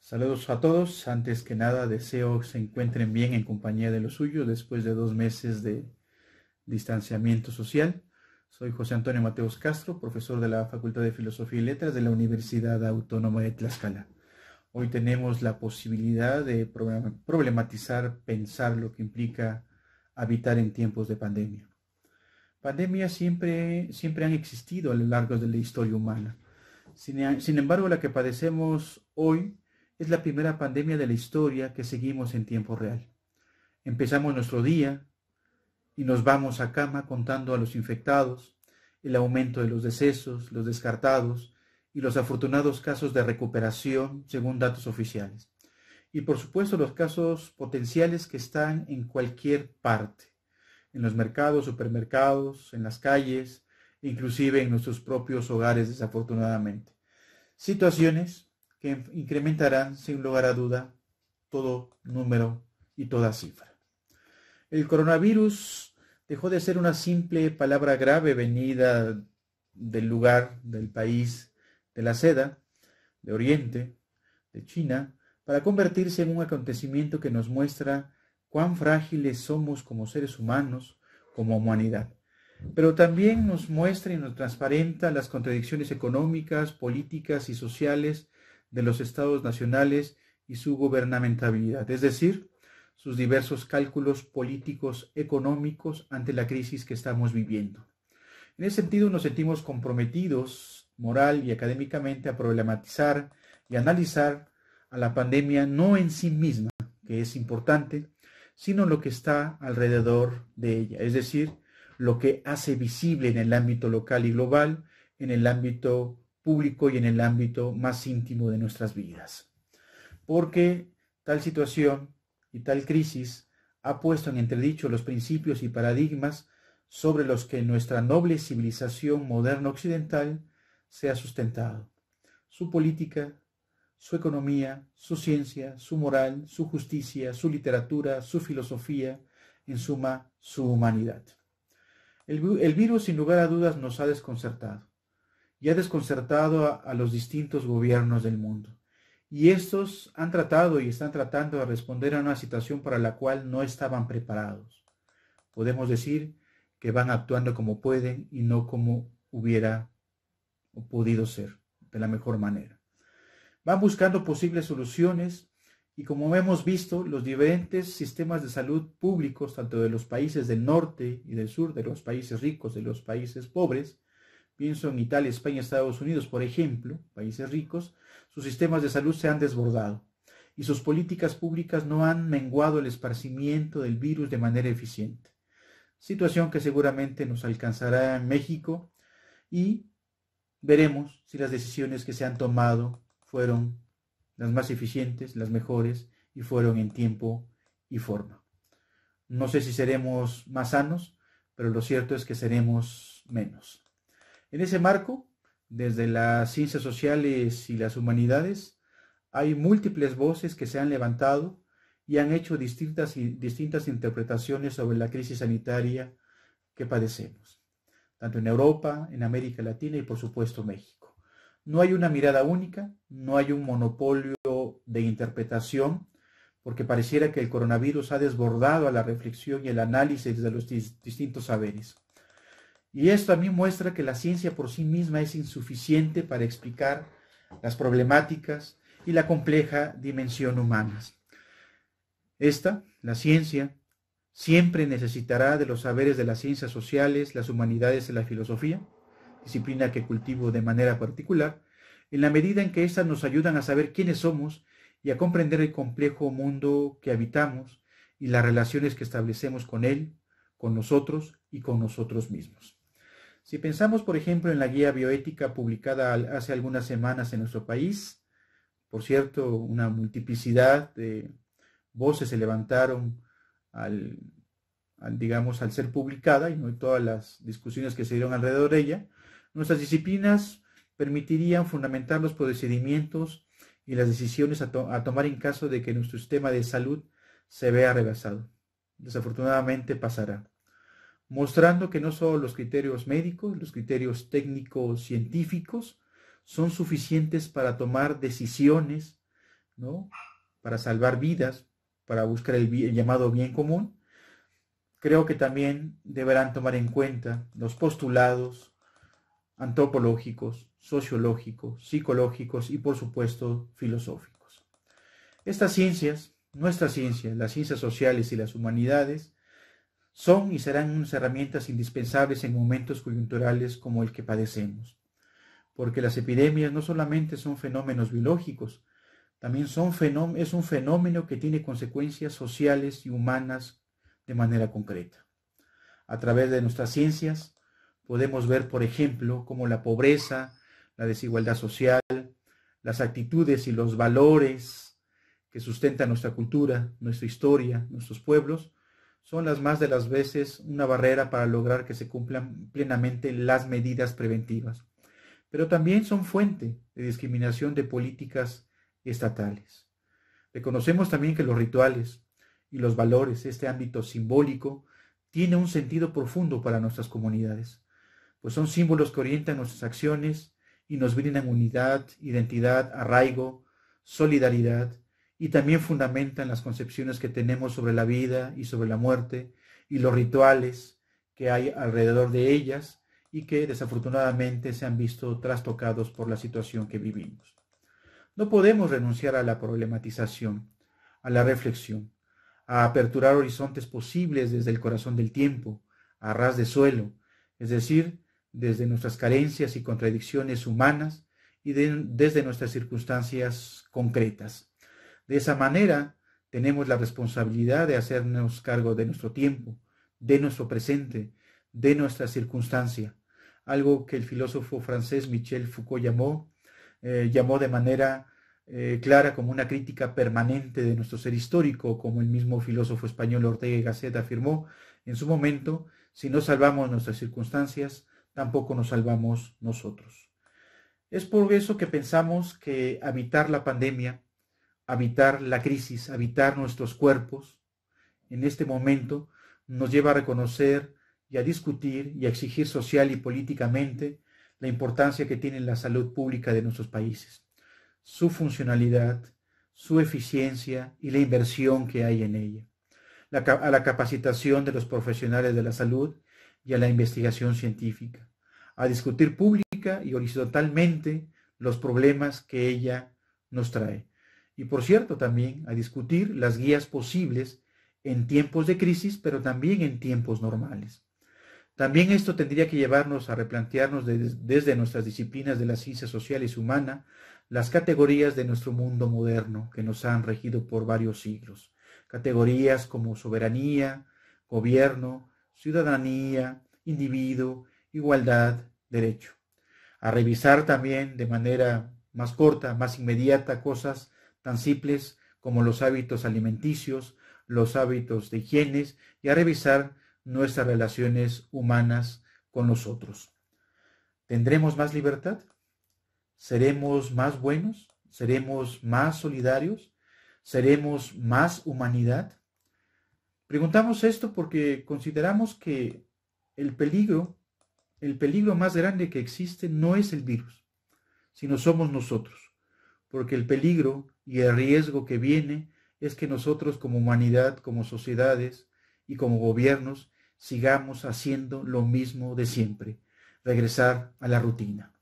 Saludos a todos. Antes que nada, deseo que se encuentren bien en compañía de los suyos después de dos meses de distanciamiento social. Soy José Antonio Mateos Castro, profesor de la Facultad de Filosofía y Letras de la Universidad Autónoma de Tlaxcala. Hoy tenemos la posibilidad de problematizar, pensar lo que implica habitar en tiempos de pandemia. Pandemias siempre, siempre han existido a lo largo de la historia humana. sin embargo, la que padecemos hoy es la primera pandemia de la historia que seguimos en tiempo real. Empezamos nuestro día y nos vamos a cama contando a los infectados, el aumento de los decesos, los descartados y los afortunados casos de recuperación según datos oficiales. Y por supuesto los casos potenciales que están en cualquier parte, en los mercados, supermercados, en las calles, inclusive en nuestros propios hogares desafortunadamente. Situaciones que incrementarán sin lugar a duda todo número y toda cifra. El coronavirus dejó de ser una simple palabra grave venida del lugar, del país, de la seda, de Oriente, de China, para convertirse en un acontecimiento que nos muestra cuán frágiles somos como seres humanos, como humanidad. Pero también nos muestra y nos transparenta las contradicciones económicas, políticas y sociales de los estados nacionales y su gubernamentabilidad, es decir, sus diversos cálculos políticos, económicos ante la crisis que estamos viviendo. En ese sentido, nos sentimos comprometidos moral y académicamente a problematizar y analizar a la pandemia no en sí misma, que es importante, sino lo que está alrededor de ella, es decir, lo que hace visible en el ámbito local y global, en el ámbito público y en el ámbito más íntimo de nuestras vidas. Porque tal situación y tal crisis ha puesto en entredicho los principios y paradigmas sobre los que nuestra noble civilización moderna occidental se ha sustentado. Su política, su economía, su ciencia, su moral, su justicia, su literatura, su filosofía, en suma, su humanidad. El, el virus sin lugar a dudas nos ha desconcertado y ha desconcertado a, los distintos gobiernos del mundo. Y estos han tratado y están tratando de responder a una situación para la cual no estaban preparados. Podemos decir que van actuando como pueden y no como hubiera podido ser, de la mejor manera. Van buscando posibles soluciones y como hemos visto, los diferentes sistemas de salud públicos, tanto de los países del norte y del sur, de los países ricos, de los países pobres, Pienso en Italia, España, Estados Unidos, por ejemplo, países ricos, sus sistemas de salud se han desbordado y sus políticas públicas no han menguado el esparcimiento del virus de manera eficiente. Situación que seguramente nos alcanzará en México y veremos si las decisiones que se han tomado fueron las más eficientes, las mejores y fueron en tiempo y forma. No sé si seremos más sanos, pero lo cierto es que seremos menos. En ese marco, desde las ciencias sociales y las humanidades, hay múltiples voces que se han levantado y han hecho distintas, interpretaciones sobre la crisis sanitaria que padecemos, tanto en Europa, en América Latina y por supuesto México. No hay una mirada única, no hay un monopolio de interpretación, porque pareciera que el coronavirus ha desbordado a la reflexión y el análisis de los distintos saberes. Y esto a mí muestra que la ciencia por sí misma es insuficiente para explicar las problemáticas y la compleja dimensión humanas. Esta, la ciencia, siempre necesitará de los saberes de las ciencias sociales, las humanidades y la filosofía, disciplina que cultivo de manera particular, en la medida en que éstas nos ayudan a saber quiénes somos y a comprender el complejo mundo que habitamos y las relaciones que establecemos con él, con nosotros y con nosotros mismos. Si pensamos, por ejemplo, en la guía bioética publicada hace algunas semanas en nuestro país, por cierto, una multiplicidad de voces se levantaron al, digamos, al ser publicada y no todas las discusiones que se dieron alrededor de ella, nuestras disciplinas permitirían fundamentar los procedimientos y las decisiones a, a tomar en caso de que nuestro sistema de salud se vea rebasado. Desafortunadamente pasará mostrando que no solo los criterios médicos, los criterios técnicos científicos son suficientes para tomar decisiones, ¿no? Para salvar vidas, para buscar el, llamado bien común. Creo que también deberán tomar en cuenta los postulados antropológicos, sociológicos, psicológicos y por supuesto filosóficos. Estas ciencias, nuestras ciencia, las ciencias sociales y las humanidades, son y serán unas herramientas indispensables en momentos coyunturales como el que padecemos. Porque las epidemias no solamente son fenómenos biológicos, también son es un fenómeno que tiene consecuencias sociales y humanas de manera concreta. A través de nuestras ciencias podemos ver, por ejemplo, cómo la pobreza, la desigualdad social, las actitudes y los valores que sustentan nuestra cultura, nuestra historia, nuestros pueblos, son las más de las veces una barrera para lograr que se cumplan plenamente las medidas preventivas, pero también son fuente de discriminación de políticas estatales. Reconocemos también que los rituales y los valores, este ámbito simbólico, tiene un sentido profundo para nuestras comunidades, pues son símbolos que orientan nuestras acciones y nos brindan unidad, identidad, arraigo, solidaridad y también fundamentan las concepciones que tenemos sobre la vida y sobre la muerte y los rituales que hay alrededor de ellas y que desafortunadamente se han visto trastocados por la situación que vivimos. No podemos renunciar a la problematización, a la reflexión, a aperturar horizontes posibles desde el corazón del tiempo, a ras de suelo, es decir, desde nuestras carencias y contradicciones humanas y desde nuestras circunstancias concretas. De esa manera, tenemos la responsabilidad de hacernos cargo de nuestro tiempo, de nuestro presente, de nuestra circunstancia, algo que el filósofo francés Michel Foucault llamó, eh, llamó de manera eh, clara como una crítica permanente de nuestro ser histórico, como el mismo filósofo español Ortega y Gasset afirmó en su momento, si no salvamos nuestras circunstancias, tampoco nos salvamos nosotros. Es por eso que pensamos que evitar la pandemia habitar la crisis, habitar nuestros cuerpos, en este momento nos lleva a reconocer y a discutir y a exigir social y políticamente la importancia que tiene la salud pública de nuestros países, su funcionalidad, su eficiencia y la inversión que hay en ella, a la capacitación de los profesionales de la salud y a la investigación científica, a discutir pública y horizontalmente los problemas que ella nos trae y por cierto también a discutir las guías posibles en tiempos de crisis, pero también en tiempos normales. También esto tendría que llevarnos a replantearnos desde, nuestras disciplinas de las ciencia sociales y humana las categorías de nuestro mundo moderno que nos han regido por varios siglos. Categorías como soberanía, gobierno, ciudadanía, individuo, igualdad, derecho. A revisar también de manera más corta, más inmediata cosas tan simples como los hábitos alimenticios, los hábitos de higiene y a revisar nuestras relaciones humanas con los otros. ¿Tendremos más libertad? ¿Seremos más buenos? ¿Seremos más solidarios? ¿Seremos más humanidad? Preguntamos esto porque consideramos que el peligro, el peligro más grande que existe no es el virus, sino somos nosotros porque el peligro y el riesgo que viene es que nosotros como humanidad, como sociedades y como gobiernos sigamos haciendo lo mismo de siempre, regresar a la rutina.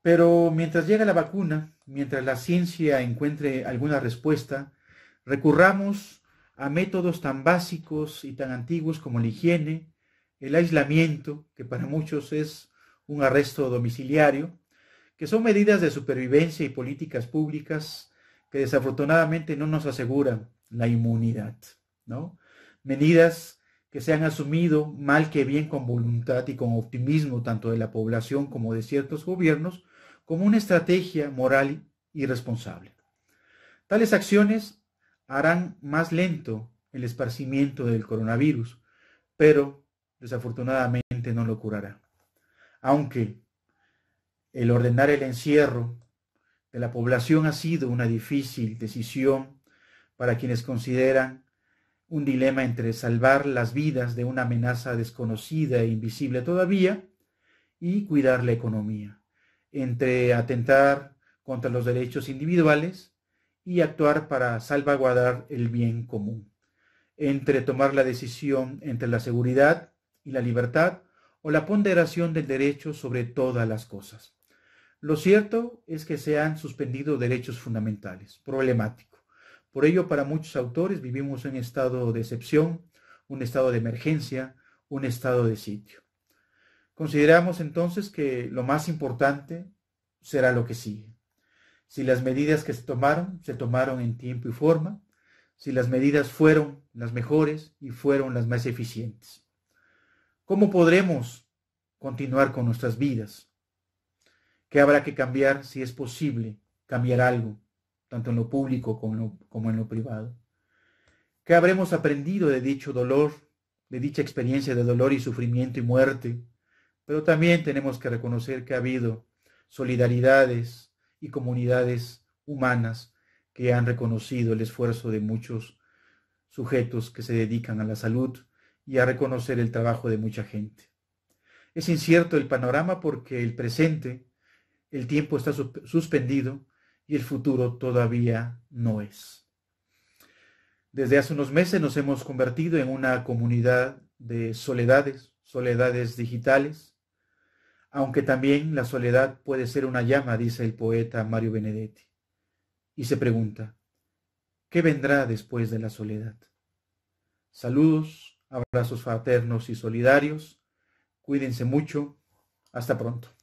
Pero mientras llega la vacuna, mientras la ciencia encuentre alguna respuesta, recurramos a métodos tan básicos y tan antiguos como la higiene, el aislamiento, que para muchos es un arresto domiciliario, que son medidas de supervivencia y políticas públicas que desafortunadamente no nos aseguran la inmunidad, ¿no? Medidas que se han asumido mal que bien con voluntad y con optimismo tanto de la población como de ciertos gobiernos como una estrategia moral y responsable. Tales acciones harán más lento el esparcimiento del coronavirus, pero desafortunadamente no lo curará. Aunque el ordenar el encierro de la población ha sido una difícil decisión para quienes consideran un dilema entre salvar las vidas de una amenaza desconocida e invisible todavía y cuidar la economía, entre atentar contra los derechos individuales y actuar para salvaguardar el bien común, entre tomar la decisión entre la seguridad y la libertad o la ponderación del derecho sobre todas las cosas. Lo cierto es que se han suspendido derechos fundamentales, problemático. Por ello, para muchos autores vivimos en estado de excepción, un estado de emergencia, un estado de sitio. Consideramos entonces que lo más importante será lo que sigue. Si las medidas que se tomaron se tomaron en tiempo y forma, si las medidas fueron las mejores y fueron las más eficientes. ¿Cómo podremos continuar con nuestras vidas? ¿Qué habrá que cambiar si es posible cambiar algo, tanto en lo público como en lo, privado? ¿Qué habremos aprendido de dicho dolor, de dicha experiencia de dolor y sufrimiento y muerte? Pero también tenemos que reconocer que ha habido solidaridades y comunidades humanas que han reconocido el esfuerzo de muchos sujetos que se dedican a la salud y a reconocer el trabajo de mucha gente. Es incierto el panorama porque el presente el tiempo está suspendido y el futuro todavía no es. Desde hace unos meses nos hemos convertido en una comunidad de soledades, soledades digitales, aunque también la soledad puede ser una llama, dice el poeta Mario Benedetti. Y se pregunta, ¿qué vendrá después de la soledad? Saludos, abrazos fraternos y solidarios, cuídense mucho, hasta pronto.